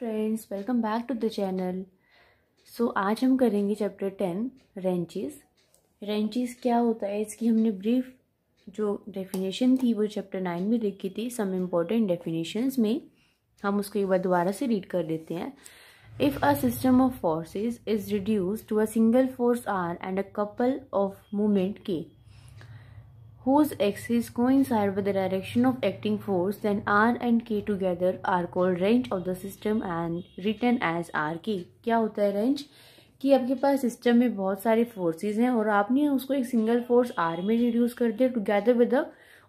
Friends welcome back to the channel so आज हम करेंगे चैप्टर टेन रेंचेस रेंचेस क्या होता है इसकी हमने ब्रीफ जो डेफिनेशन थी वो चैप्टर नाइन में देखी थी सम इम्पॉर्टेंट डेफिनेशंस में हम उसको एक बार दोबारा से रीड कर देते हैं if a system of forces is reduce to a single force R and a couple of movement K whose axes coincide with the direction of acting force, then R and K together are called range of the system and written as RK. क्या होता है range? कि आपके पास system में बहुत सारे forces हैं और आपने उसको एक सिंगल फोर्स आर में रिड्यूस कर दिया टुगेदर विद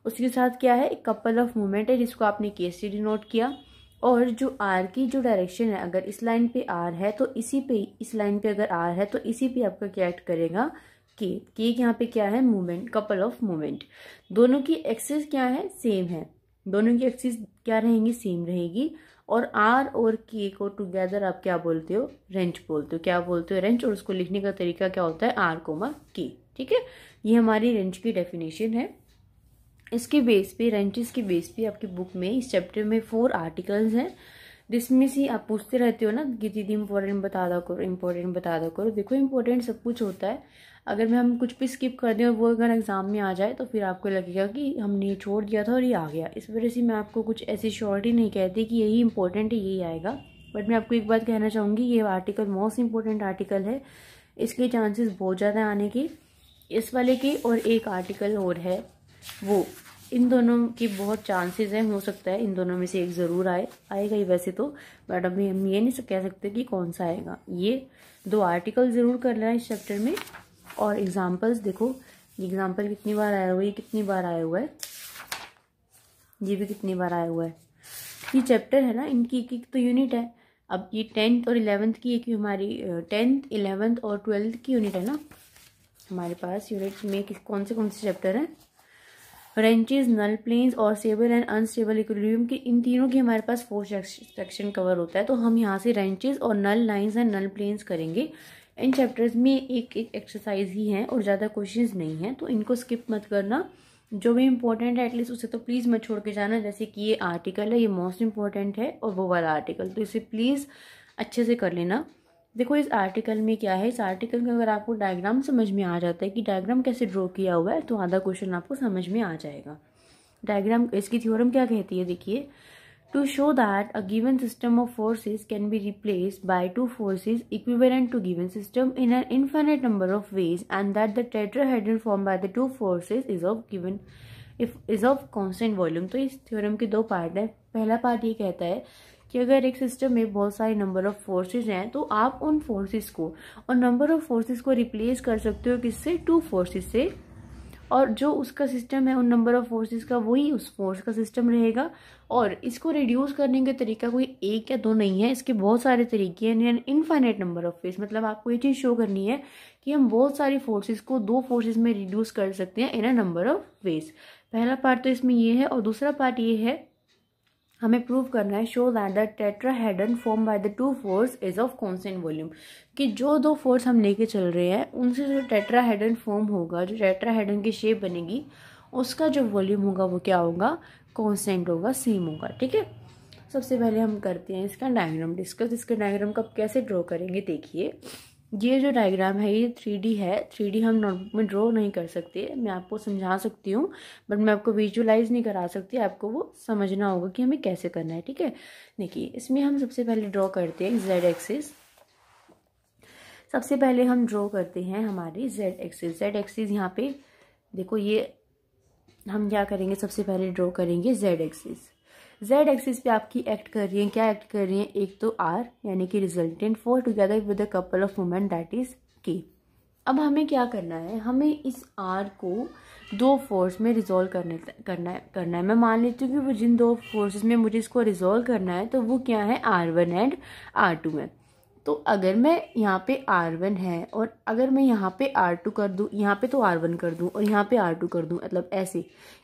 उसके साथ क्या है एक कपल ऑफ मोमेंट है जिसको आपने के से डिनोट किया और जो आर की जो डायरेक्शन है अगर इस लाइन पे आर है तो इसी पे इस लाइन पे अगर आर है तो इसी पे आपका क्या एक्ट करेगा के केक यहाँ पे क्या है मूवमेंट कपल ऑफ मूवमेंट दोनों की एक्सेस क्या है सेम है दोनों की एक्सेस क्या रहेंगी सेम रहेगी और आर और के को टुगेदर आप क्या बोलते हो रेंच बोलते हो क्या बोलते हो रेंच और उसको लिखने का तरीका क्या होता है आर कोमा के ठीक है ये हमारी रेंच की डेफिनेशन है इसके बेस पे रेंचेस के बेस पे आपकी बुक में इस चैप्टर में फोर आर्टिकल्स हैं जिसमें से आप पूछते रहते हो ना कि दीदी इम्पोर्टेंट बता दो करो इम्पोर्टेंट बता दो करो देखो इम्पोर्टेंट सब कुछ होता है अगर मैं हम कुछ भी स्किप कर दें और वो अगर एग्ज़ाम में आ जाए तो फिर आपको लगेगा कि हमने ये छोड़ दिया था और ये आ गया इस वजह से मैं आपको कुछ ऐसी श्योरिटी नहीं कहती कि यही इंपॉर्टेंट है यही आएगा बट मैं आपको एक बात कहना चाहूँगी ये आर्टिकल मोस्ट इंपॉर्टेंट आर्टिकल है इसके चांसेस बहुत ज़्यादा आने की इस वाले की और एक आर्टिकल और है वो इन दोनों की बहुत चांसेस हैं हो सकता है इन दोनों में से एक ज़रूर आए आएगा ही वैसे तो बट अभी हम ये नहीं कह सकते कि कौन सा आएगा ये दो आर्टिकल ज़रूर कर लेना इस चैप्टर में और एग्जाम्पल्स देखो ये एग्जाम्पल कितनी बार आया हुआ है कितनी बार आया हुआ है ये भी कितनी बार आया हुआ है ये चैप्टर है ना इनकी एक एक तो यूनिट है अब ये टेंथ और इलेवेंथ की एक हमारी टेंथ इलेवेंथ और ट्वेल्थ की यूनिट है ना हमारे पास यूनिट में कौन से कौन से चैप्टर हैं रेंचेज नल प्लेन्स और स्टेबल एंड अनस्टेबल इक्विलिब्रियम के इन तीनों के हमारे पास फोर सेक्शन कवर होता है तो हम यहाँ से रेंचेज और null lines and null planes करेंगे इन चैप्टर्स में एक एक एक्सरसाइज ही है और ज़्यादा क्वेश्चंस नहीं हैं तो इनको स्किप मत करना जो भी इम्पोर्टेंट है एटलीस्ट उसे तो प्लीज़ मत छोड़ के जाना जैसे कि ये आर्टिकल है ये मोस्ट इम्पॉर्टेंट है और वो वाला आर्टिकल तो इसे प्लीज़ अच्छे से कर लेना देखो इस आर्टिकल में क्या है इस आर्टिकल में अगर आपको डायग्राम समझ में आ जाता है कि डायग्राम कैसे ड्रॉ किया हुआ है तो आधा क्वेश्चन आपको समझ में आ जाएगा डायग्राम इसकी थ्योरम क्या कहती है देखिए to show that a given system of forces can be replaced by two forces equivalent to given system in an infinite number of ways and that the tetrahedron formed by the two forces is of given if is of constant volume to is theorem ke do part hai pehla part ye kehta hai कि अगर एक system में बहुत सारे number of forces हैं तो आप उन फोर्सेस को और नंबर ऑफ फोर्सेस को रिप्लेस कर सकते हो किससे टू फोर्सेज से और जो उसका सिस्टम है उन नंबर ऑफ फोर्सेस का वही उस फोर्स का सिस्टम रहेगा और इसको रिड्यूस करने का तरीका कोई एक या दो नहीं है इसके बहुत सारे तरीके हैं इनफाइनाइट नंबर ऑफ फेस मतलब आपको ये चीज़ शो करनी है कि हम बहुत सारी फोर्सेस को दो फोर्सेस में रिड्यूस कर सकते हैं in a number of ways पहला पार्ट तो इसमें ये है और दूसरा पार्ट ये है हमें प्रूव करना है show that the tetrahedron form by the two force is of constant volume कि जो दो फोर्स हम लेके चल रहे हैं उनसे जो टेट्राहेडन फॉर्म होगा जो टेट्राहेडन की शेप बनेगी उसका जो वॉल्यूम होगा वो क्या होगा कॉन्स्टेंट होगा सेम होगा ठीक है सबसे पहले हम करते हैं इसका डायग्राम डिस्कस इसका डायग्राम कब कैसे ड्रॉ करेंगे देखिए ये जो डायग्राम है ये थ्री है थ्री हम नोटबुक में ड्रॉ नहीं कर सकते मैं आपको समझा सकती हूँ बट मैं आपको विजुअलाइज नहीं करा सकती आपको वो समझना होगा कि हमें कैसे करना है ठीक है देखिए इसमें हम सबसे पहले ड्रॉ करते हैं जेड एक्सिस सबसे पहले हम ड्रॉ करते हैं हमारी जेड एक्सिस जेड एक्सिस यहाँ पे देखो ये हम क्या करेंगे सबसे पहले ड्रॉ करेंगे जेड एक्सिस जेड एक्सिस पे आपकी एक्ट कर रही है क्या एक्ट कर रही है एक तो आर यानी कि resultant force together with a couple of women that is K अब हमें क्या करना है हमें इस आर को दो फोर्स में रिजोल्व करने करना है करना है मैं मान लेती हूँ कि वो जिन दो फोर्सेस में मुझे इसको रिजोल्व करना है तो वो क्या है R one and R two है तो अगर मैं यहाँ पे आर वन है और अगर मैं यहाँ पे आर टू कर दूँ यहाँ पे तो आर वन कर दूँ और यहाँ पे आर टू कर दूँ मतलब ऐसे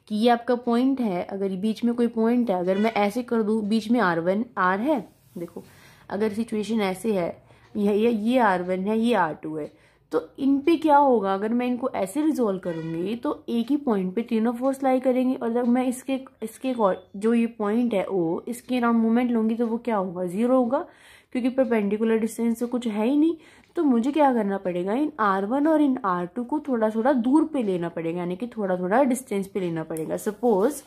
कि ये आपका पॉइंट है अगर बीच में कोई पॉइंट है अगर मैं ऐसे कर दूँ बीच में आर वन आर है देखो अगर सिचुएशन ऐसे है ये ये आर वन है ये आर टू है तो इन पे क्या होगा अगर मैं इनको ऐसे रिजोल्व करूँगी तो एक ही पॉइंट पे तीनों फोर्स लाई करेंगी और जब मैं इसके इसके जो ये पॉइंट है ओ इसके अराउंड मूवमेंट लूँगी तो वो क्या होगा ज़ीरो होगा क्योंकि परपेंडिकुलर डिस्टेंस तो कुछ है ही नहीं तो मुझे क्या करना पड़ेगा इन आर वन और इन आर टू को थोड़ा थोड़ा दूर पे लेना पड़ेगा यानी कि थोड़ा थोड़ा डिस्टेंस पे लेना पड़ेगा suppose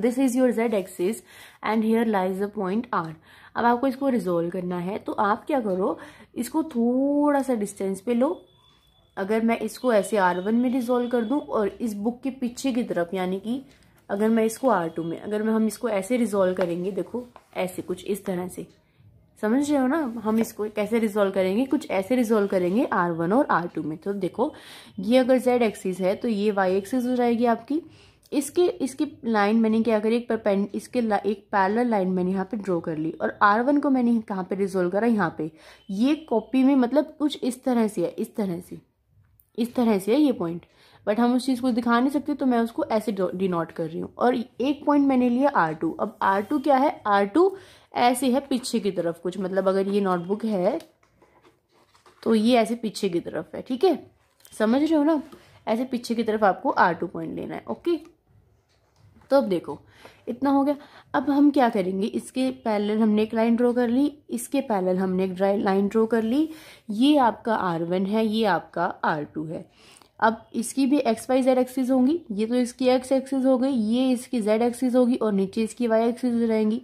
this is your Z axis and here lies a point R अब आपको इसको रिजोल्व करना है तो आप क्या करो इसको थोड़ा सा डिस्टेंस पे लो अगर मैं इसको ऐसे आर वन में रिजोल्व कर दूं और इस बुक के पीछे की तरफ यानी कि अगर मैं इसको आर टू में अगर मैं हम इसको ऐसे रिजोल्व करेंगे देखो ऐसे कुछ इस तरह से समझ रहे हो ना हम इसको कैसे रिजोल्व करेंगे कुछ ऐसे रिजोल्व करेंगे आर वन और आर टू में तो देखो ये अगर जेड एक्सिस है तो ये वाई एक्सिस हो जाएगी आपकी इसके इसकी लाइन मैंने क्या करी एक परपेंड इसके ला, एक पैरल लाइन मैंने यहाँ पे ड्रॉ कर ली और आर वन को मैंने कहाँ पे रिजोल्व करा यहाँ पे ये कॉपी में मतलब कुछ इस तरह से है इस तरह से इस तरह से है ये पॉइंट बट हम उस चीज़ को दिखा नहीं सकते तो मैं उसको ऐसे डिनोट कर रही हूँ और एक पॉइंट मैंने लिया आर टू अब आर टू क्या है आर टू ऐसे है पीछे की तरफ कुछ मतलब अगर ये नोटबुक है तो ये ऐसे पीछे की तरफ है ठीक है समझ रहे हो ना ऐसे पीछे की तरफ आपको आर टू पॉइंट लेना है ओके तो अब देखो इतना हो गया अब हम क्या करेंगे इसके पैरेलल हमने एक लाइन ड्रॉ कर ली इसके पैरेलल हमने एक लाइन ड्रॉ कर ली ये आपका आर वन है ये आपका आर टू है अब इसकी भी एक्स वाई जेड एक्सिस होंगी ये तो इसकी एक्स एक्सिस हो गई ये इसकी जेड एक्सिस होगी और नीचे इसकी वाई एक्सिस रहेंगी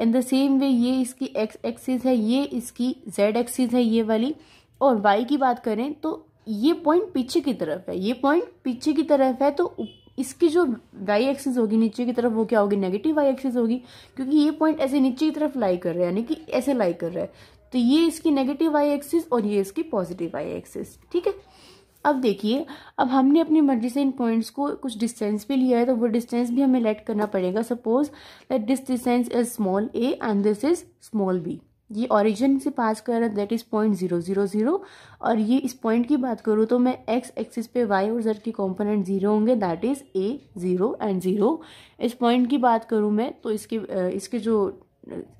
इन द सेम वे ये इसकी एक्स एक्सिस है ये इसकी जेड एक्सिस है ये वाली और वाई की बात करें तो ये पॉइंट पीछे की तरफ है ये पॉइंट पीछे की तरफ है तो इसकी जो वाई एक्सिस होगी नीचे की तरफ वो क्या होगी नेगेटिव वाई एक्सिस होगी क्योंकि ये पॉइंट ऐसे नीचे की तरफ लाई कर रहा है यानी कि ऐसे लाई कर रहा है तो ये इसकी नेगेटिव वाई एक्सिस और ये इसकी पॉजिटिव वाई एक्सिस ठीक है अब देखिए अब हमने अपनी मर्जी से इन पॉइंट्स को कुछ डिस्टेंस पे लिया है तो वो डिस्टेंस भी हमें लेट करना पड़ेगा suppose that this distance is small A and this is small B ये ऑरिजिन से पास कर रहा है that is point zero zero zero और ये इस पॉइंट की बात करूँ तो मैं एक्स एक्सिस पे वाई और जेड के कॉम्पोनेंट जीरो होंगे that is A zero and zero इस पॉइंट की बात करूँ मैं तो इसके इसके जो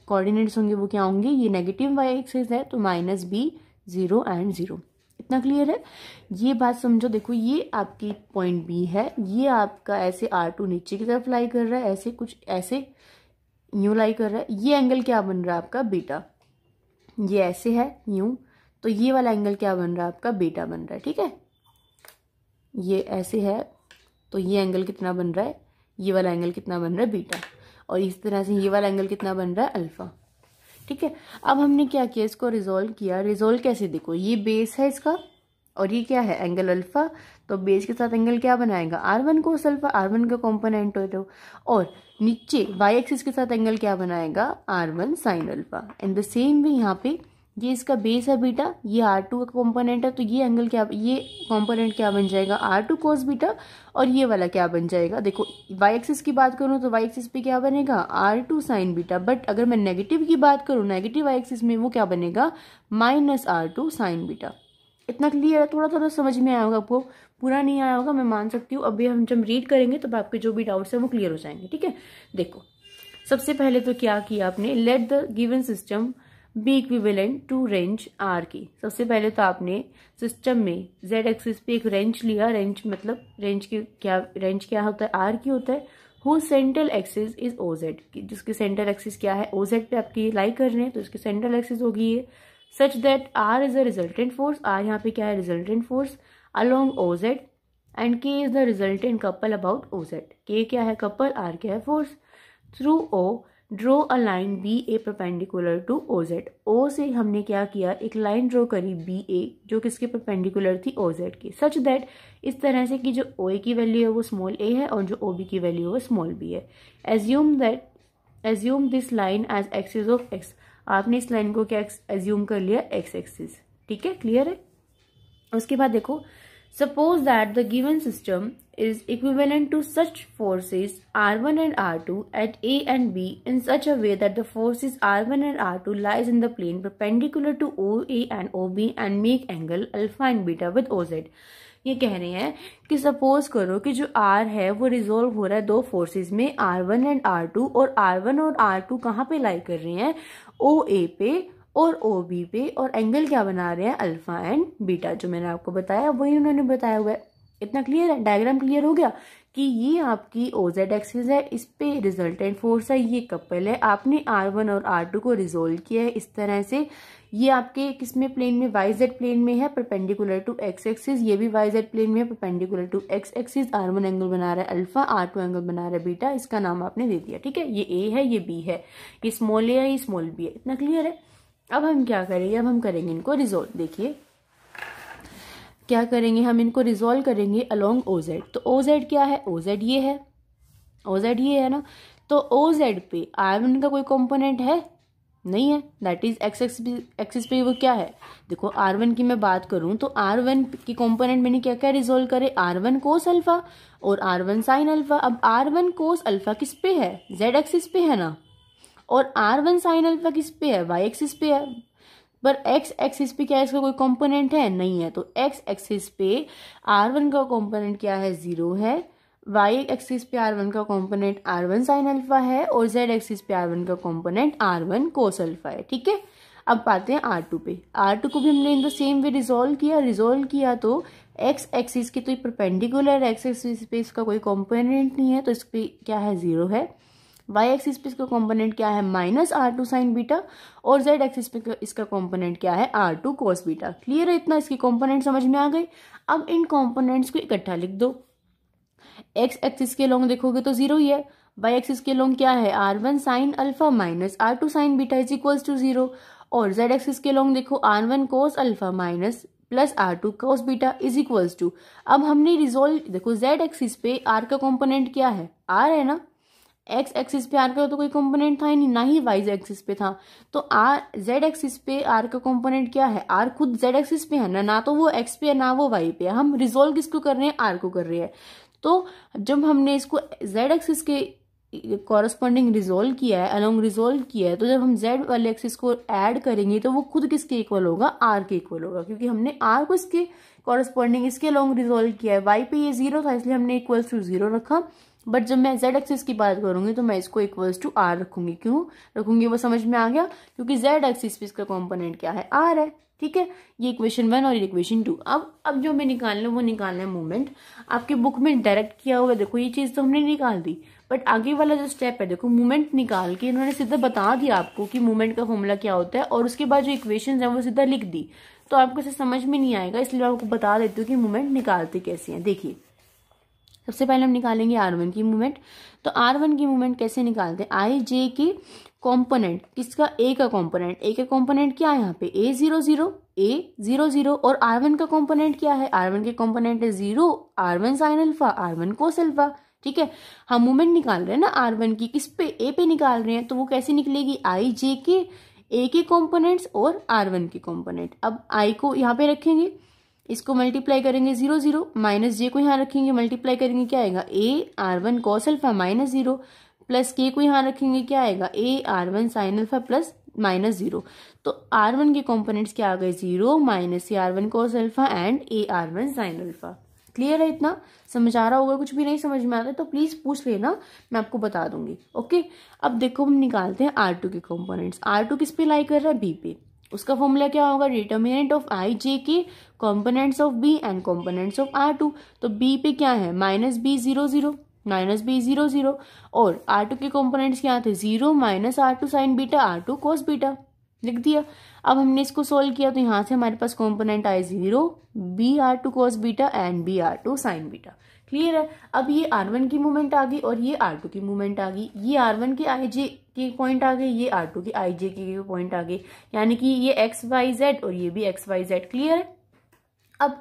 कोऑर्डिनेट्स होंगे वो क्या होंगे ये नेगेटिव वाई एक्सिस है तो minus B zero and zero कितना क्लियर है ये बात समझो देखो ये आपकी पॉइंट बी है ये आपका ऐसे आर टू नीचे की तरफ लाई कर रहा है ऐसे कुछ ऐसे यूँ लाई कर रहा है ये एंगल क्या बन रहा है आपका बेटा ये ऐसे है यूं तो ये वाला एंगल क्या बन रहा है आपका बेटा बन रहा है ठीक है ये ऐसे है तो ये एंगल कितना बन रहा है ये वाला एंगल कितना बन रहा है बीटा और इस तरह से ये वाला एंगल कितना बन रहा है अल्फ़ा ठीक है अब हमने क्या किया इसको रिजोल्व किया रिजोल्व कैसे देखो ये बेस है इसका और ये क्या है एंगल अल्फा तो बेस के साथ एंगल क्या बनाएगा आर वन को अल्फा आर वन का कॉम्पोनेंट हो तो और नीचे वाई एक्सिस के साथ एंगल क्या बनाएगा R one sine alpha and the same way यहाँ पे ये इसका बेस है बीटा ये आर टू का कॉम्पोनेंट है तो ये एंगल क्या ये कॉम्पोनेंट क्या बन जाएगा आर टू कोस बीटा और ये वाला क्या बन जाएगा देखो वाई एक्सिस की बात करूँ तो वाई एक्सिस पे क्या बनेगा R two sine beta but अगर मैं नेगेटिव की बात करूँ नेगेटिव वाई एक्सिस में वो क्या बनेगा minus R two sine beta इतना क्लियर है थोड़ा थोड़ा तो समझ में आया होगा आपको पूरा नहीं आया होगा मैं मान सकती हूँ अभी हम जब रीड करेंगे तब तो आपके जो भी डाउट्स हैं वो क्लियर हो जाएंगे ठीक है देखो सबसे पहले तो क्या किया आपने let the given system be equivalent to wrench R की सबसे पहले तो आपने सिस्टम में जेड एक्सिस पे एक रेंज लिया रेंज मतलब रेंज की क्या रेंज क्या होता है आर की होता है who central axis is O Z जिसकी सेंट्रल एक्सिस क्या है ओ जेड पे आपकी लाई कर रहे हैं तो इसकी सेंट्रल एक्सिस होगी ये such that R is a resultant force R यहाँ पे क्या है resultant force along O Z and K is the resultant couple about O Z K क्या है कपल आर क्या है force through O draw a line B A perpendicular to O Z O से हमने क्या किया एक लाइन ड्रॉ करी बी ए जो किसके परपेंडिकुलर थी ओ जेड की सच दैट इस तरह से कि जो ओ ए की वैल्यू है वो स्मॉल ए है और जो ओ बी की वैल्यू है वो स्मॉल बी है assume that assume this line as axis of X आपने इस लाइन को क्या एज्यूम कर लिया एक्स एक्सिस ठीक है क्लियर है उसके बाद देखो Suppose that the given system is equivalent to such forces R1 and R2 at A and B in such a way that the forces R1 and R2 lies in the plane perpendicular to OA and OB and make angle alpha and beta with OZ. ये कह रहे हैं कि suppose करो कि जो R है वो रिजोल्व हो रहा है दो फोर्सेस में R1 एंड R2 और R1 और R2 टू कहाँ पे लाई कर रहे हैं OA पे और ओ बी पे और एंगल क्या बना रहे हैं अल्फा एंड बीटा जो मैंने आपको बताया वही उन्होंने बताया हुआ है इतना क्लियर है डायग्राम क्लियर हो गया कि ये आपकी ओ जेड एक्सिस है इस पे रिजल्टेंट फोर्स है ये कपल है आपने आर वन और आर टू को रिजोल्व किया है इस तरह से ये आपके किस में प्लेन में वाई जेड प्लेन में है परपेंडिकुलर टू एक्स एक्सिस ये भी वाई जेड प्लेन में है perpendicular to X axis R one angle बना रहा है अल्फा आर टू एंगल बना रहा है बीटा इसका नाम आपने दे दिया ठीक है ये ए है ये बी है ये स्मॉल ए है ये स्मॉल बी है इतना क्लियर है अब हम क्या करेंगे अब हम करेंगे इनको रिजोल्व देखिए क्या करेंगे हम इनको रिजोल्व करेंगे अलोंग ओ जेड तो ओ जेड क्या है ओ जेड ये है ओ जेड ये है ना तो ओ जेड पे आयरन का कोई कंपोनेंट है नहीं है that is X X axis पे वो क्या है देखो आर वन की मैं बात करूं तो आर वन की कंपोनेंट मैंने क्या क्या रिजोल्व करे आर वन कोस अल्फा और आर वन साइन अल्फा अब आर वन कोस अल्फा किस पे है जेड एक्सिस पे है ना और आर वन साइन अल्फा किस पे है वाई एक्सिस पे है पर एक्स एक्सिस पे क्या है इसका कोई कंपोनेंट है नहीं है तो एक्स एक्सिस पे आर वन का कंपोनेंट क्या है जीरो है वाई एक्सिस पे आर वन का component R one sine alpha है और जेड एक्सिस पे आर वन का component R one cos alpha है ठीक है अब पाते हैं आर टू पे आर टू को भी हमने in the same way resolve किया रिजोल्व किया तो एक्स एक्सिस के तो परपेंडिकुलर एक्स एक्सिस पे इसका कोई कंपोनेंट नहीं है तो इस पे क्या है जीरो है वाई एक्सिस पे इसका कंपोनेंट क्या है minus R two sine beta और जेड एक्सिस पे इसका कंपोनेंट क्या है R two cos beta clear है इतना इसके कंपोनेंट समझ में आ गए अब इन कंपोनेंट्स को इकट्ठा लिख दो एक्स एक्सिस के लॉन्ग देखोगे तो जीरो ही है वाई एक्सिस के लॉन्ग क्या है R one sine alpha minus R two sine beta is equal to zero और जेड एक्सिस के लॉन्ग देखो R one cos alpha minus plus R two cos beta is equals to अब हमने रिजोल्व देखो जेड एक्सिस पे R का component क्या है आर है ना एक्स एक्सिस पे आर का तो कोई कंपोनेंट था ही नहीं ना ही वाई एक्सिस पे था तो आर जेड एक्सिस पे आर का कंपोनेंट क्या है आर खुद जेड एक्सिस पे है ना ना तो वो एक्स पे है ना वो वाई पे है हम रिजोल्व किसको कर रहे हैं आर को कर रहे हैं तो जब हमने इसको जेड एक्सिस के कॉरस्पॉन्डिंग रिजोल्व किया है अलोंग रिजोल्व किया है तो जब हम जेड वाले एक्सिस को ऐड करेंगे तो वो खुद किसके इक्वल होगा आर के इक्वल होगा क्योंकि हमने आर को इसके कॉरस्पॉन्डिंग इसके अलोंग रिजोल्व किया है वाई पे ये जीरो था इसलिए हमने इक्वल टू जीरो रखा बट जब मैं जेड एक्सिस की बात करूंगी तो मैं इसको इक्वल्स टू आर रखूंगी क्यों रखूंगी वो समझ में आ गया क्योंकि जेड एक्सिस पे इसका कॉम्पोनेंट क्या है आर है ठीक है ये इक्वेशन वन और इक्वेशन टू अब अब जो हमें निकालना है वो निकालना है मूवमेंट आपके बुक में डायरेक्ट किया हुआ देखो ये चीज़ तो हमने निकाल दी बट आगे वाला जो स्टेप है देखो मूवमेंट निकाल के इन्होंने सीधा बता दिया आपको कि मूवमेंट का फॉर्मूला क्या होता है और उसके बाद जो इक्वेशन है वो सीधा लिख दी तो आपको इसे समझ में नहीं आएगा इसलिए आपको बता देती हूँ कि मूवमेंट निकालते कैसे हैं देखिए सबसे पहले हम निकालेंगे आर वन की मूवमेंट तो आर वन की मूवमेंट कैसे निकालते हैं आई जे की कॉम्पोनेंट किसका ए का कॉम्पोनेंट ए का कॉम्पोनेंट क्या है यहाँ पे A zero zero A zero zero और आर वन का कॉम्पोनेंट क्या है आर वन के कॉम्पोनेंट है zero R one sine alpha R one cos alpha ठीक है हम मूवमेंट निकाल रहे हैं ना आर वन की किस पे ए पे निकाल रहे हैं तो वो कैसे निकलेगी आई जे के ए के कॉम्पोनेंट्स और आर वन के कॉम्पोनेंट अब आई को यहाँ पे रखेंगे इसको मल्टीप्लाई करेंगे जीरो जीरो माइनस जे को यहाँ रखेंगे मल्टीप्लाई करेंगे क्या आएगा A R one cos alpha minus zero plus K को यहाँ रखेंगे क्या आएगा A R one sine alpha plus minus zero तो आर वन के कॉम्पोनेंट्स क्या आ गए zero minus A R one cos alpha and A R one sine alpha clear है इतना समझ आ रहा होगा कुछ भी नहीं समझ में आ रहा तो प्लीज़ पूछ लेना मैं आपको बता दूंगी ओके अब देखो हम निकालते हैं आर टू के कॉम्पोनेंट्स आर टू किस पे लाई कर रहा है बी पे उसका फॉर्मूला क्या होगा determinant of I J K components of B and components of R two तो बी पे क्या है minus B zero zero minus B zero zero और आर टू के कॉम्पोनेंट्स क्या थे zero minus R two sine beta R two cos beta लिख दिया अब हमने इसको सोल्व किया तो यहाँ से हमारे पास कॉम्पोनेंट आए zero B R two cos beta and B R two sine beta clear है अब ये आर वन की मूवमेंट आ गई और ये आर टू की मूवमेंट आ गई ये आर वन के आई जे के पॉइंट आ गए ये आर टू के आई जे के पॉइंट आ गए यानी कि ये एक्स वाई जेड और ये भी एक्स वाई जेड क्लियर है अब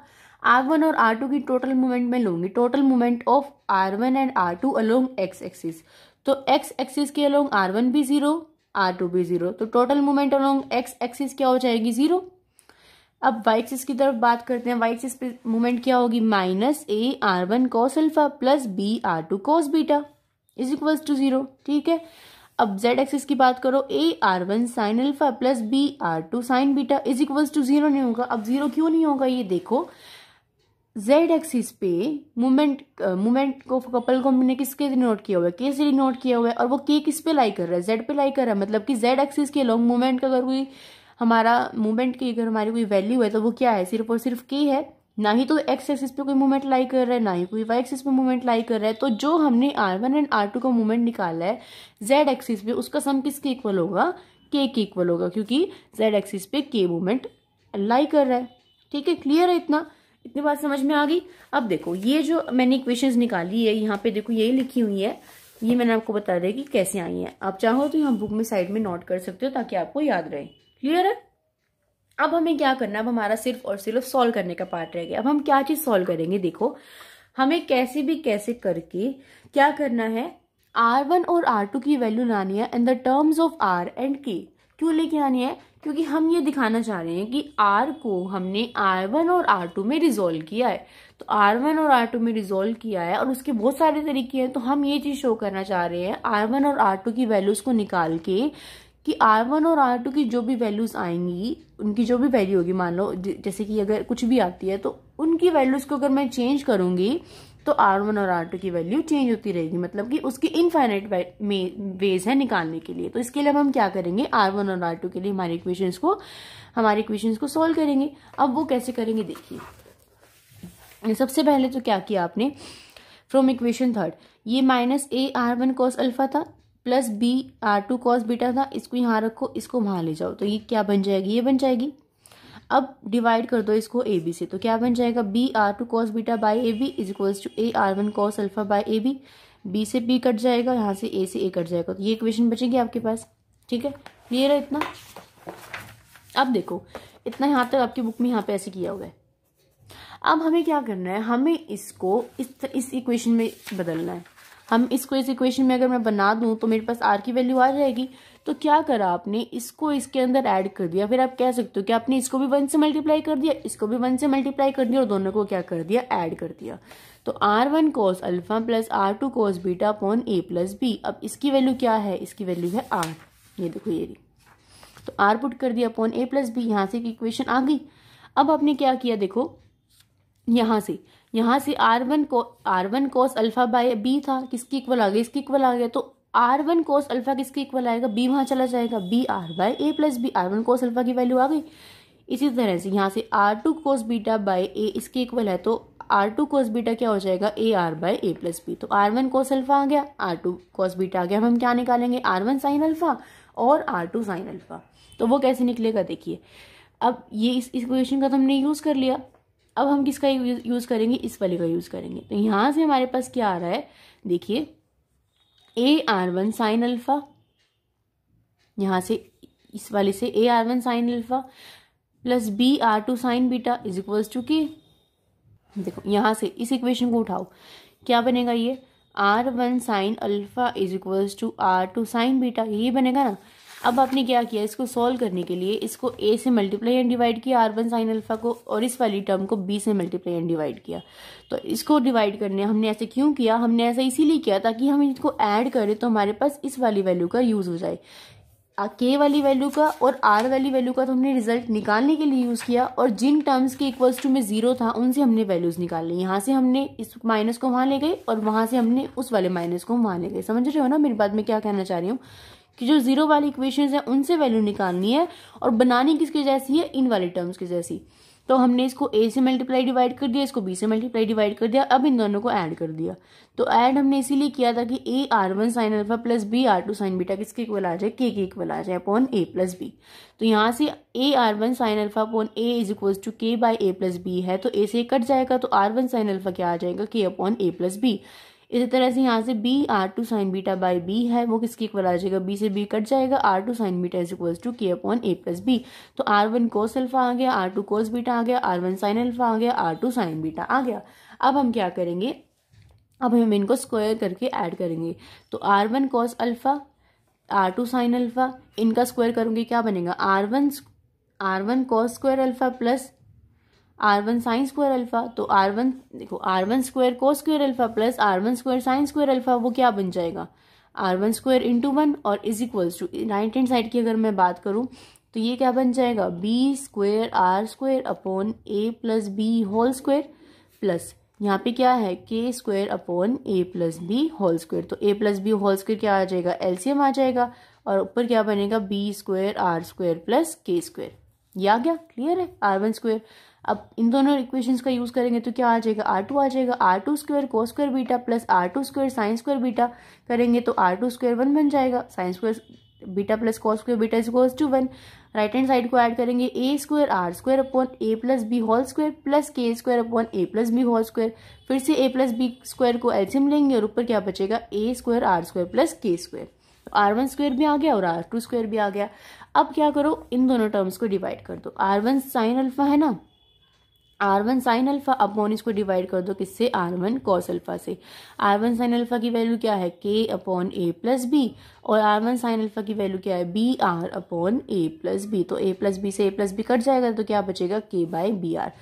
आर वन और आर टू की टोटल मूवमेंट में लूंगी total movement of R one and R two along X axis तो एक्स एक्सिस के अलोंग आर वन भी जीरो आर टू भी जीरो तो total movement along X axis क्या हो जाएगी जीरो अब वाई एक्सिस की तरफ बात करते हैं वाई एक्सिस पे मूवमेंट क्या होगी minus A R one cos alpha plus B R two cos beta is equal to zero ठीक है अब जेड एक्सिस की बात करो A R one sine alpha plus B R two sine beta is equal to zero नहीं होगा अब zero क्यों नहीं होगा ये देखो जेड एक्सिस पे मूवमेंट मूवमेंट को कपल को हमने किसके नोट किया हुआ है के से डिनोट किया हुआ है और वो के किस पे लाई कर रहा है जेड पे लाई कर रहा है मतलब कि जेड एक्सिस के लॉन्ग मूवमेंट का अगर कोई हमारा मूवमेंट की अगर हमारी कोई वैल्यू है तो वो क्या है सिर्फ और सिर्फ की है ना ही तो एक्स एक्सिस पे कोई मूवमेंट लाई कर रहा है ना ही कोई वाई एक्सिस पे मूवमेंट लाई कर रहा है तो जो हमने R one and R two का मूवमेंट निकाला है जेड एक्सिस पे उसका सम किसके इक्वल होगा के के इक्वल होगा क्योंकि जेड एक्सिस पे के मूवमेंट लाई कर रहा है ठीक है क्लियर है इतना इतनी बात समझ में आ गई अब देखो ये जो मैंने इक्वेशन निकाली है यहाँ पे देखो यही लिखी हुई है ये मैंने आपको बता दिया कि कैसे आई है आप चाहो तो यहाँ बुक में साइड में नोट कर सकते हो ताकि आपको याद रहे क्लियर है अब हमें क्या करना है अब हमारा सिर्फ और सिर्फ सॉल्व करने का पार्ट रह गया अब हम क्या चीज सॉल्व करेंगे देखो हमें कैसे भी कैसे करके क्या करना है आर वन और आर टू की वैल्यू लानी है in the terms of R and K क्यों लेके आनी है क्योंकि हम ये दिखाना चाह रहे हैं कि आर को हमने आर वन और आर टू में रिजोल्व किया है तो आर वन और आर टू में रिजोल्व किया है और उसके बहुत सारे तरीके हैं तो हम ये चीज शो करना चाह रहे हैं आर वन और आर टू की वैल्यूज को निकाल के कि आर वन और आर टू की जो भी वैल्यूज़ आएंगी उनकी जो भी वैल्यू होगी मान लो जैसे कि अगर कुछ भी आती है तो उनकी वैल्यूज़ को अगर मैं चेंज करूंगी तो आर वन और आर टू की वैल्यू चेंज होती रहेगी मतलब कि उसकी इनफाइनाइट वेज है निकालने के लिए तो इसके लिए अब हम क्या करेंगे आर वन और आर टू के लिए हमारे इक्वेशन को हमारे इक्वेशन को सोल्व करेंगे अब वो कैसे करेंगे देखिए सबसे पहले तो क्या किया आपने फ्रॉम इक्वेशन थर्ड ये minus A R one cos alpha था plus B R two cos beta था इसको यहाँ रखो इसको वहाँ ले जाओ तो ये क्या बन जाएगी ये बन जाएगी अब डिवाइड कर दो इसको ए बी से तो क्या बन जाएगा B R two cos beta by A B is equals to A R one cos alpha by A B B से बी कट जाएगा यहाँ से ए से ए कट जाएगा तो ये इक्वेशन बचेगी आपके पास ठीक है क्लियर है इतना अब देखो इतना यहाँ तक आपकी बुक में यहाँ पे ऐसे किया हुआ है अब हमें क्या करना है हमें इसको इस इस इक्वेशन में बदलना है हम इसको इस इक्वेशन में अगर मैं बना दूं तो मेरे पास आर की वैल्यू आ जाएगी तो क्या करा आपने इसको इसके अंदर ऐड कर दिया फिर आप कह सकते हो कि आपने इसको भी वन से मल्टीप्लाई कर दिया इसको भी वन से मल्टीप्लाई कर दिया और दोनों को क्या कर दिया ऐड कर दिया तो R one cos alpha plus R two cos beta upon A plus B अब इसकी वैल्यू क्या है इसकी वैल्यू है आर ये देखो ये तो आर पुट कर दिया अपॉन ए प्लस बी यहाँ से इक्वेशन आ गई अब आपने क्या किया देखो यहाँ से यहाँ से आर वन को R one cos alpha by B था किसकी इक्वल आ गया इसकी इक्वल आ गया तो आर वन कोस अल्फा किसके इक्वल आएगा बी वहाँ चला जाएगा B R by A plus B R one cos alpha की वैल्यू आ गई इसी तरह से यहाँ से R two cos beta by A इसके इक्वल है तो आर टू कोस बीटा क्या हो जाएगा A R by A plus B तो आर वन कोस अल्फा आ गया आर टू कोस बीटा आ गया हम क्या निकालेंगे आर वन साइन अल्फा और आर टू साइन अल्फा तो वो कैसे निकलेगा देखिए अब ये इस इक्वेशन का तो हमने यूज़ कर लिया अब हम किसका यूज़ करेंगे इस वाले का यूज़ करेंगे तो यहां से हमारे पास क्या आ रहा है देखिए A R one sine alpha यहां से इस वाले से A R one sine alpha plus B R two sine beta is equals to K देखो यहां से इस इक्वेशन को उठाओ क्या बनेगा ये R one sine alpha is equals to R two sine beta ये बनेगा ना अब आपने क्या किया इसको सॉल्व करने के लिए इसको ए से मल्टीप्लाई एंड डिवाइड किया आर वन साइन अल्फा को और इस वाली टर्म को बी से मल्टीप्लाई एंड डिवाइड किया तो इसको डिवाइड करने हमने ऐसे क्यों किया हमने ऐसा इसीलिए किया ताकि हम इनको ऐड करें तो हमारे पास इस वाली वैल्यू का यूज़ हो जाए के वाली वैल्यू का और आर वाली वैल्यू का तो हमने रिजल्ट निकालने के लिए यूज़ किया और जिन टर्म्स के इक्वल्स टू में ज़ीरो था उनसे हमने वैल्यूज़ निकाल ली यहाँ से हमने इस माइनस को वहाँ ले गए और वहाँ से हमने उस वाले माइनस को वहाँ ले गए समझ रहे हो ना मेरी बात में क्या कहना चाह रही हूँ कि जो जीरो वाली इक्वेशन है उनसे वैल्यू निकालनी है और बनानी किसके जैसी है इन वाले टर्म्स के जैसी तो हमने इसको ए से मल्टीप्लाई डिवाइड कर दिया इसको बी से मल्टीप्लाई डिवाइड कर दिया अब इन दोनों को ऐड कर दिया तो ऐड हमने इसीलिए किया था कि A R one sine alpha plus B R two sine beta किसके इक्वल आ जाए के के इक्वल आ जाए अपॉन ए प्लस बी तो यहाँ से A R one sine alpha upon A is equal to K by A plus B है तो ए से कट जाएगा तो आर वन साइन अल्फा क्या आ जाएगा K upon A plus B इसी तरह से यहाँ से B R two sine beta by B है वो किसके इक्वल आ जाएगा बी से बी कट जाएगा R two sine beta is equal to K upon A plus B तो आर वन कोस अल्फा आ गया आर टू कोस बीटा आ गया आर वन साइन अल्फा आ गया आर टू साइन बीटा आ गया अब हम क्या करेंगे अब हम इनको स्क्वायर करके ऐड करेंगे तो R one cos alpha R two sine alpha इनका स्क्वायर करूंगी क्या बनेगा R one R one cos square alpha plus R one sine square alpha तो आर वन देखो R one square cos square alpha plus R one square sine square alpha वो क्या बन जाएगा R one square into one और is equals to right hand side की अगर मैं बात करूँ तो ये क्या बन जाएगा B square R square upon A plus B whole square plus यहाँ पे क्या है K square upon A plus B whole square तो A plus B whole square क्या आ जाएगा एलसीएम आ जाएगा और ऊपर क्या बनेगा B square R square plus K square या आ गया क्लियर है आर वन स्क्वायर अब इन दोनों इक्वेशंस का यूज़ करेंगे तो क्या आ जाएगा आर टू आ जाएगा R two square cos square beta plus R two square sine square beta करेंगे तो आर टू स्क्वायर वन बन जाएगा sine square beta plus cos square beta is two one right hand side को add करेंगे A square R square upon A plus B whole square plus K square upon A plus B whole square फिर से A plus B square को एल्सियम लेंगे और ऊपर क्या बचेगा A square R square plus K square R one square भी आ गया और आर टू स्क्वायर भी आ गया अब क्या करो इन दोनों टर्म्स को डिवाइड कर दो आर वन साइन अल्फा है ना आर वन साइन अल्फा अब मोन इसको डिवाइड कर दो किससे आर वन कॉस अल्फा से आर वन साइन अल्फा की वैल्यू क्या है K upon A plus B और आर वन साइन अल्फा की वैल्यू क्या है B R upon A plus B तो ए प्लस बी से ए प्लस बी कट जाएगा तो क्या बचेगा K by B R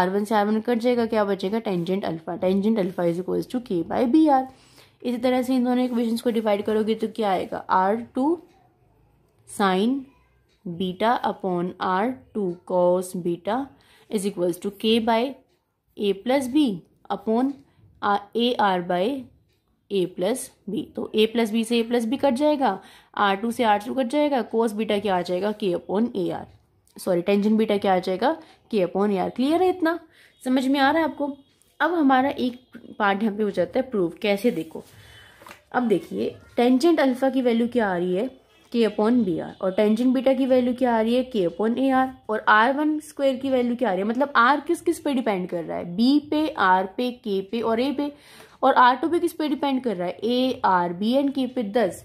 R one से आर वन कट जाएगा क्या बचेगा tangent alpha tangent alpha is equal to K by B R इसी तरह से इन दोनों इक्वेशन को डिवाइड करोगे तो क्या आएगा R two sine beta upon R two cos beta is equals to K by A plus B upon A R by A plus B तो ए प्लस बी से ए प्लस बी कट जाएगा R two से R two cut जाएगा cos beta क्या आ जाएगा K upon A R sorry tangent beta क्या आ जाएगा K upon A are clear है इतना समझ में आ रहा है आपको अब हमारा एक पार्ट यहाँ पे हो जाता है प्रूफ कैसे देखो अब देखिए टेंजेंट अल्फा की वैल्यू क्या आ रही है के अपॉन बी आर और टेंजेंट बीटा की वैल्यू क्या आ रही है के अपॉन ए आर और आर वन स्क्वायर की वैल्यू क्या आ रही है मतलब आर किस किस पे डिपेंड कर रहा है बी पे आर पे के पे और ए पे और आर टू पे किस पे डिपेंड कर रहा है A R B and K पे दस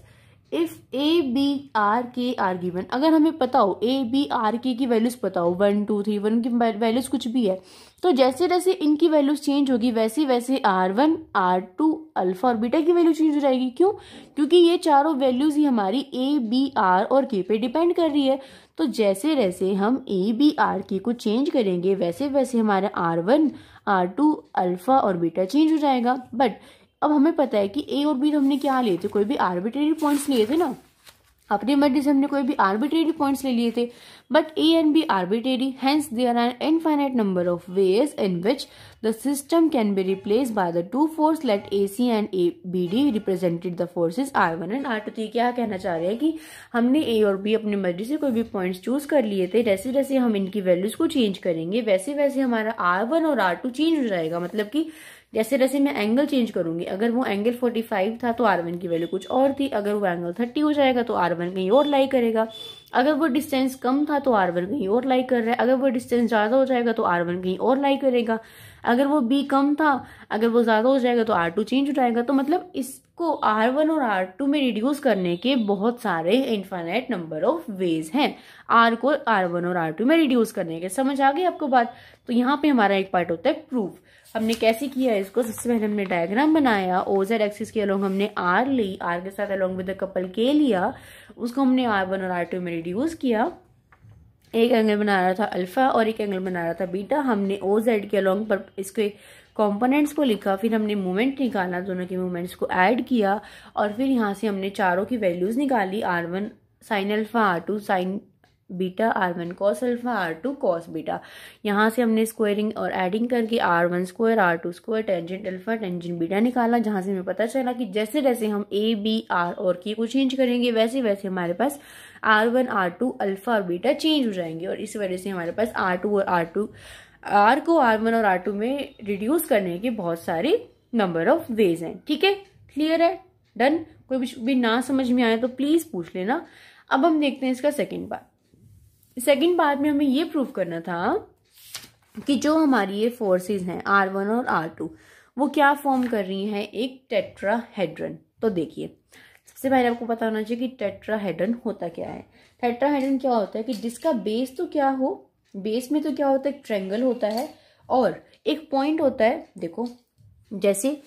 if A B R K R given अगर हमें पता हो ए बी आर के की वैल्यूज पता हो वन टू थ्री वन की वैल्यूज कुछ भी है तो जैसे जैसे इनकी वैल्यूज चेंज होगी वैसे वैसे R one R two alpha और बीटा की वैल्यू चेंज हो जाएगी क्यों क्योंकि ये चारों वैल्यूज ही हमारी ए बी आर और के पे डिपेंड कर रही है तो जैसे जैसे हम ए बी आर के को चेंज करेंगे वैसे वैसे हमारा R one R two alpha और बीटा चेंज हो जाएगा बट अब हमें पता है कि ए और बी तो हमने क्या लिए थे कोई भी आर्बिट्रेरी पॉइंट्स लिए थे ना अपनी मर्जी से हमने कोई भी आर्बिट्रेरी पॉइंट्स ले लिए थे but A and B arbitrary hence there are infinite number of ways in which the system can be replace by the two forces let A C and A B D represented the forces R one and R two three क्या कहना चाह रहे हैं कि हमने ए और B अपनी मर्जी से कोई भी पॉइंट्स चूज कर लिए थे जैसे जैसे हम इनकी वैल्यूज को चेंज करेंगे वैसे वैसे हमारा आर वन और आर टू चेंज हो जाएगा मतलब कि जैसे जैसे मैं एंगल चेंज करूंगी अगर वो एंगल 45 था तो आर वन की वैल्यू कुछ और थी अगर वो एंगल 30 हो जाएगा तो आर वन कहीं और लाई करेगा अगर वो डिस्टेंस कम था तो आर वन कहीं और लाई कर रहा है अगर वो डिस्टेंस ज़्यादा हो जाएगा तो आर वन कहीं और लाई करेगा अगर वो बी कम था अगर वो ज़्यादा हो जाएगा तो आर टू चेंज हो जाएगा तो मतलब इसको आर वन और आर टू में रिड्यूस करने के बहुत सारे इन्फाइनाइट नंबर ऑफ वेज हैं आर को आर वन और आर टू में रिड्यूस करने के समझ आ गई आपको बात तो यहाँ पे हमारा एक पार्ट होता है प्रूफ हमने कैसे किया इसको सबसे पहले हमने डायग्राम बनाया ओजेड एक्सिस के अलोंग हमने आर ली आर के साथ अलोंग विद कपल के लिया उसको हमने आर वन और आर टू में रिड्यूस किया एक एंगल बना रहा था अल्फा और एक एंगल बना रहा था बीटा हमने ओ जेड के अलोंग पर इसको एक कंपोनेंट्स को लिखा फिर हमने मूवमेंट निकाला दोनों के मूवमेंट्स को ऐड किया और फिर यहाँ से हमने चारों की वैल्यूज़ निकाली R one sine alpha R two sine beta R one cos alpha R two cos beta यहाँ से हमने स्क्वायरिंग और एडिंग करके R one square R two square tangent alpha tangent beta निकाला जहाँ से हमें पता चला कि जैसे जैसे हम ए बी आर और के को चेंज करेंगे वैसे वैसे हमारे पास R one R two alpha और बीटा चेंज हो जाएंगे और इस वजह से हमारे पास आर टू और आर टू आर को आर वन और आर टू में रिड्यूस करने के बहुत सारे नंबर ऑफ वेज हैं ठीक है क्लियर है डन कोई भी ना समझ में आए तो प्लीज़ पूछ लेना अब हम देखते हैं इसका सेकेंड पार्ट सेकेंड पार्ट में हमें ये प्रूव करना था कि जो हमारी ये फोर्सेज हैं आर वन और आर टू वो क्या फॉर्म कर रही हैं एक टेट्राहेड्रन तो देखिए सबसे पहले आपको पता होना चाहिए कि टेट्राहेड्रन होता क्या है टेट्राहेड्रन क्या होता है कि जिसका बेस तो क्या हो बेस में तो क्या होता है ट्रेंगल होता है और एक पॉइंट होता है देखो जैसे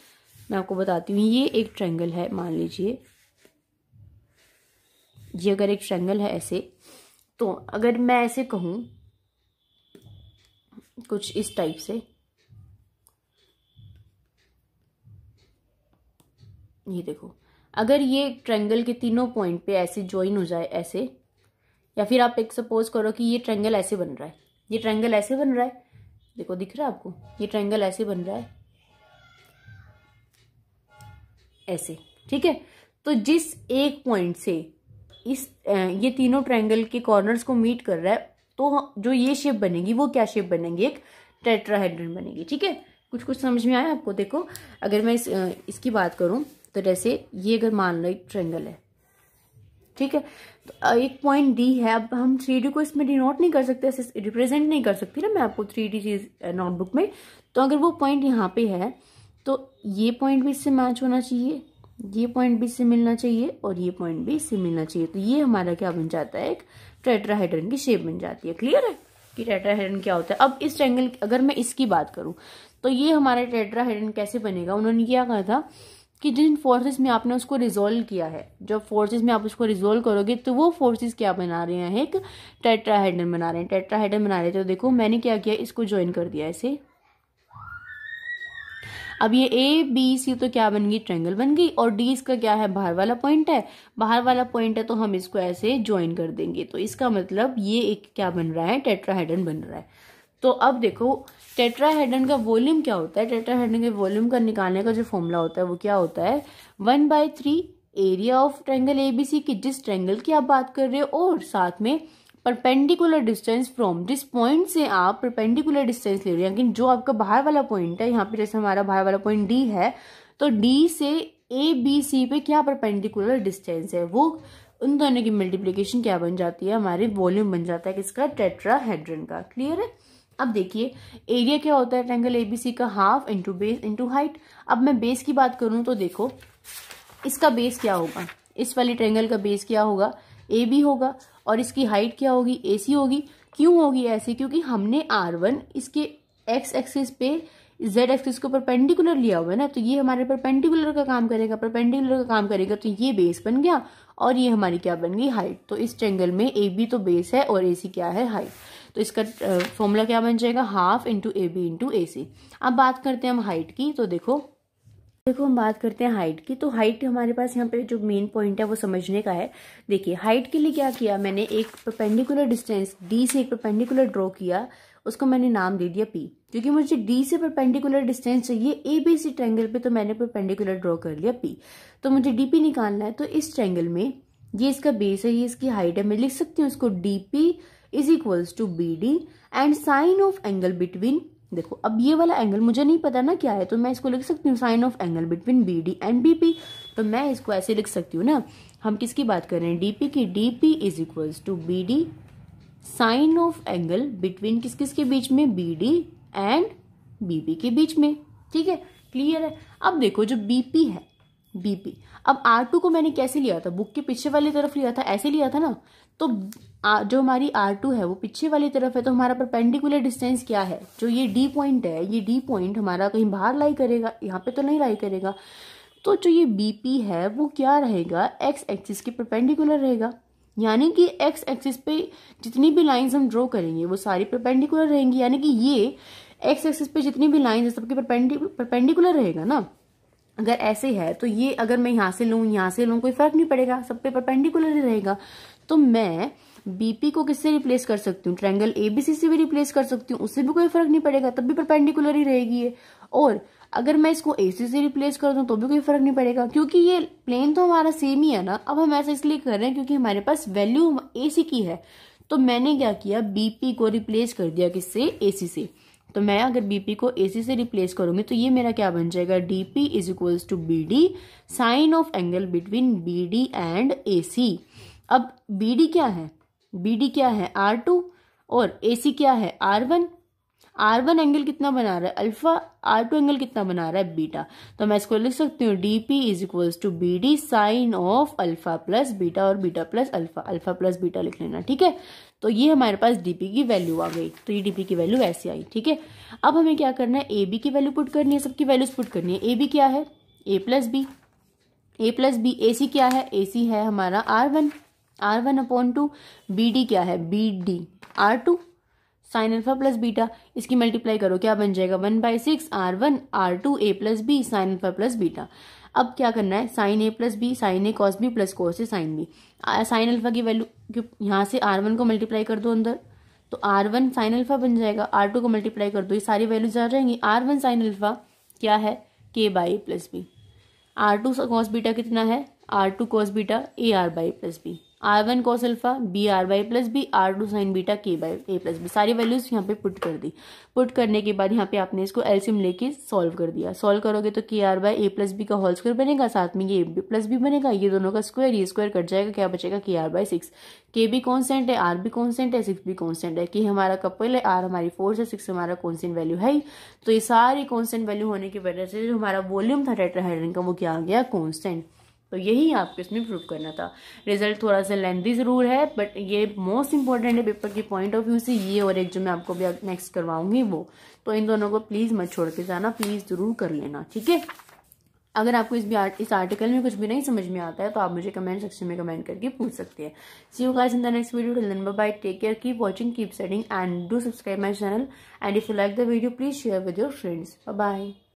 मैं आपको बताती हूँ ये एक ट्रेंगल है मान लीजिए ये अगर एक ट्रेंगल है ऐसे तो अगर मैं ऐसे कहूँ कुछ इस टाइप से ये देखो अगर ये ट्रेंगल के तीनों पॉइंट पे ऐसे ज्वाइन हो जाए ऐसे या फिर आप एक सपोज करो कि ये ट्रेंगल ऐसे बन रहा है ये ट्रेंगल ऐसे बन रहा है देखो दिख रहा है आपको ये ट्रेंगल ऐसे बन रहा है ऐसे ठीक है तो जिस एक पॉइंट से इस ये तीनों ट्रायंगल के कॉर्नर्स को मीट कर रहा है तो जो ये शेप बनेगी वो क्या शेप बनेगी एक टेट्राहेड्रन बनेगी ठीक है कुछ कुछ समझ में आया आपको देखो अगर मैं इस, इसकी बात करूं तो जैसे ये अगर मान लो एक ट्रायंगल है ठीक है तो एक पॉइंट डी है अब हम थ्री को इसमें डिनोट नहीं कर सकते ऐसे रिप्रेजेंट नहीं कर सकती ना मैं आपको थ्री डी चीज नोटबुक में तो अगर वो पॉइंट यहाँ पे है तो ये पॉइंट भी इससे मैच होना चाहिए ये पॉइंट भी इससे मिलना चाहिए और ये पॉइंट भी इससे मिलना चाहिए तो ये हमारा क्या बन जाता है एक टेट्राहाइड्रन की शेप बन जाती है क्लियर है कि टेट्राहेड्रन क्या होता है अब इस ट्रैंगल अगर मैं इसकी बात करूं तो ये हमारा टेट्राहेड्रन कैसे बनेगा उन्होंने क्या कहा था कि जिन फोर्सेस में आपने उसको रिजोल्व किया है जब फोर्सेस में आप उसको रिजोल्व करोगे तो वो फोर्सेस क्या बना रहे हैं एक टेट्राहाइड्रन बना रहे हैं टेट्राहाइड्रन बना रहे हैं तो देखो मैंने क्या किया इसको ज्वाइन कर दिया ऐसे अब ये ए बी सी तो क्या बन गई ट्रेंगल बन गई और डी इसका क्या है बाहर वाला पॉइंट है बाहर वाला पॉइंट है तो हम इसको ऐसे ज्वाइन कर देंगे तो इसका मतलब ये एक क्या बन रहा है टेट्राहेडन बन रहा है तो अब देखो टेट्राहेडन का वॉल्यूम क्या होता है टेट्राहेडन के वॉल्यूम का निकालने का जो फॉर्मूला होता है वो क्या होता है one by three area of triangle A B C की जिस ट्रेंगल की आप बात कर रहे हो और साथ में परपेंडिकुलर डिस्टेंस फ्रॉम जिस पॉइंट से आप परपेंडिकुलर डिस्टेंस ले रहे हैं लेकिन जो आपका बाहर वाला पॉइंट है यहाँ पे जैसे हमारा बाहर वाला पॉइंट डी है तो डी से ए बी सी पे क्या परपेंडिकुलर डिस्टेंस है वो उन दोनों की मल्टीप्लीकेशन क्या बन जाती है हमारे वॉल्यूम बन जाता है किसका टेट्राहेड्रन का क्लियर है अब देखिए एरिया क्या होता है ट्रैंगल ए बी सी का half into base into height अब मैं बेस की बात करूं तो देखो इसका बेस क्या होगा इस वाली ट्रैंगल का बेस क्या होगा ए बी होगा और इसकी हाइट क्या होगी ए सी होगी क्यों होगी ऐसी क्योंकि हमने आर वन इसके एक्स एक्सिस पे जेड एक्सिस को परपेंडिकुलर लिया हुआ है ना तो ये हमारे परपेंडिकुलर का काम करेगा परपेंडिकुलर का काम करेगा तो ये बेस बन गया और ये हमारी क्या बन गई हाइट तो इस ट्रेंगल में ए बी तो बेस है और ए सी क्या है हाइट तो इसका फॉर्मूला uh, क्या बन जाएगा half into A B into A C अब बात करते हैं हम हाइट की तो देखो देखो हम बात करते हैं हाइट की तो हाइट हमारे पास यहाँ पे जो मेन पॉइंट है वो समझने का है देखिए हाइट के लिए क्या किया मैंने एक परपेंडिकुलर डिस्टेंस डी से एक परपेंडिकुलर ड्रॉ किया उसको मैंने नाम दे दिया पी क्योंकि मुझे डी से परपेंडिकुलर डिस्टेंस चाहिए ए बी सी ट्रैंगल पे तो मैंने परपेंडिकुलर ड्रॉ कर लिया पी तो मुझे डीपी निकालना है तो इस ट्रैंगल में ये इसका बेस है ये इसकी हाइट है मैं लिख सकती हूँ इसको DP is equals to B D and sine of angle between देखो अब ये वाला एंगल मुझे नहीं पता ना क्या है तो मैं इसको लिख सकती हूँ sine of angle between B D and B P तो मैं इसको ऐसे लिख सकती हूँ ना हम किसकी बात कर रहे हैं डी पी की D P is equal to B D sine of angle between किस किस के बीच में B D and B P के बीच में ठीक है क्लियर है अब देखो जो बी पी है बीपी अब आर टू को मैंने कैसे लिया था बुक के पीछे वाली तरफ लिया था ऐसे लिया था ना तो जो हमारी आर टू है वो पीछे वाली तरफ है तो हमारा परपेंडिकुलर डिस्टेंस क्या है जो ये D पॉइंट है ये D पॉइंट हमारा कहीं बाहर लाई करेगा यहाँ पे तो नहीं लाई करेगा तो जो ये BP है वो क्या रहेगा एक्स एक्सिस के परपेंडिकुलर रहेगा यानी कि X एक्सिस पे जितनी भी लाइंस हम ड्रॉ करेंगे वो सारी परपेंडिकुलर रहेंगी यानी कि ये एक्स एक्सिस पे जितनी भी लाइन्स है सबके परपेंडिकुलर रहेगा ना अगर ऐसे है तो ये अगर मैं यहाँ से लूँ यहाँ से लूँ कोई फर्क नहीं पड़ेगा सब पे परपेंडिकुलर ही रहेगा तो मैं बीपी को किससे रिप्लेस कर सकती हूँ ट्रायंगल एबीसी से भी रिप्लेस कर सकती हूँ उससे भी कोई फर्क नहीं पड़ेगा तब भी परपेंडिकुलर ही रहेगी ये और अगर मैं इसको एसी से रिप्लेस कर दूँ तो भी कोई फर्क नहीं पड़ेगा क्योंकि ये प्लेन तो हमारा सेम ही है ना अब हम ऐसा इसलिए कर रहे हैं क्योंकि हमारे पास वैल्यू ए की है तो मैंने क्या किया बीपी को रिप्लेस कर दिया किससे ए से तो मैं अगर बीपी को एसी से रिप्लेस करूंगी तो ये मेरा क्या बन जाएगा DP is equals to B D sine of angle between B D and A C अब बी डी क्या है बी डी क्या है आर टू और ए सी क्या है R one R one angle कितना बना रहा है अल्फा आर टू एंगल कितना बना रहा है बीटा तो मैं इसको लिख सकती हूँ D P is equals to B D sine of alpha plus beta और beta plus alpha alpha plus beta लिख लेना ठीक है तो ये हमारे पास डीपी की वैल्यू आ गई तो ये पी की वैल्यू ऐसी आई ठीक है अब हमें क्या करना है ए बी की वैल्यू पुट करनी है सबकी वैल्यूज पुट करनी है ए बी क्या है A plus B A plus B A C क्या है ए सी है हमारा R one R one upon two B D क्या है B D R two sine alpha plus beta इसकी मल्टीप्लाई करो क्या बन जाएगा one by six R one R two A plus B sine alpha plus beta अब क्या करना है sine A plus B sine A cos B plus cos A sine B sine alpha की वैल्यू यहाँ से आर वन को multiply कर दो अंदर तो आर वन साइन अल्फा बन जाएगा आर टू को मल्टीप्लाई कर दो ये सारी वैल्यूज आ जाएंगी आर वन साइन अल्फा क्या है K by plus B R two cos beta कितना है R two cos beta A R by plus B R one cos alpha B R by plus B R two sine beta K by A plus B सारी values यहाँ पे put कर दी put करने के बाद यहाँ पे आपने इसको एल्सियम लेके सॉल्व कर दिया सॉल्व करोगे तो K R by A plus B का होल स्क्वायर बनेगा साथ में ये ए प्लस बी बनेगा ये दोनों का स्क्वायर ये स्क्वायर कट जाएगा क्या बचेगा के आर बाई सिक्स के भी कॉन्सेंट है आर भी कॉन्सेंट है सिक्स भी कॉन्सेंट है कि हमारा कपल है आर हमारी फोर्स है सिक्स हमारा कॉन्सेंट वैल्यू है तो ये सारी कॉन्सेंट वैल्यू होने की वजह से जो हमारा वॉल्यूम था टेट्राहाइड्रन का वो क्या आ गया कॉन्सेंट तो यही आपको इसमें प्रूव करना था रिजल्ट थोड़ा सा लेंदी ज़रूर है बट ये मोस्ट इंपॉर्टेंट है पेपर के पॉइंट ऑफ व्यू से ये और एक जो मैं आपको भी नेक्स्ट करवाऊंगी वो तो इन दोनों को प्लीज़ मत छोड़ के जाना प्लीज़ ज़रूर कर लेना ठीक है अगर आपको इस भी आर्ट, इस आर्टिकल में कुछ भी नहीं समझ में आता है तो आप मुझे कमेंट सेक्शन में कमेंट करके पूछ सकते हैं see you guys in the next video till then bye take care keep watching keep setting and do subscribe my channel and if you like the video please share with your friends bye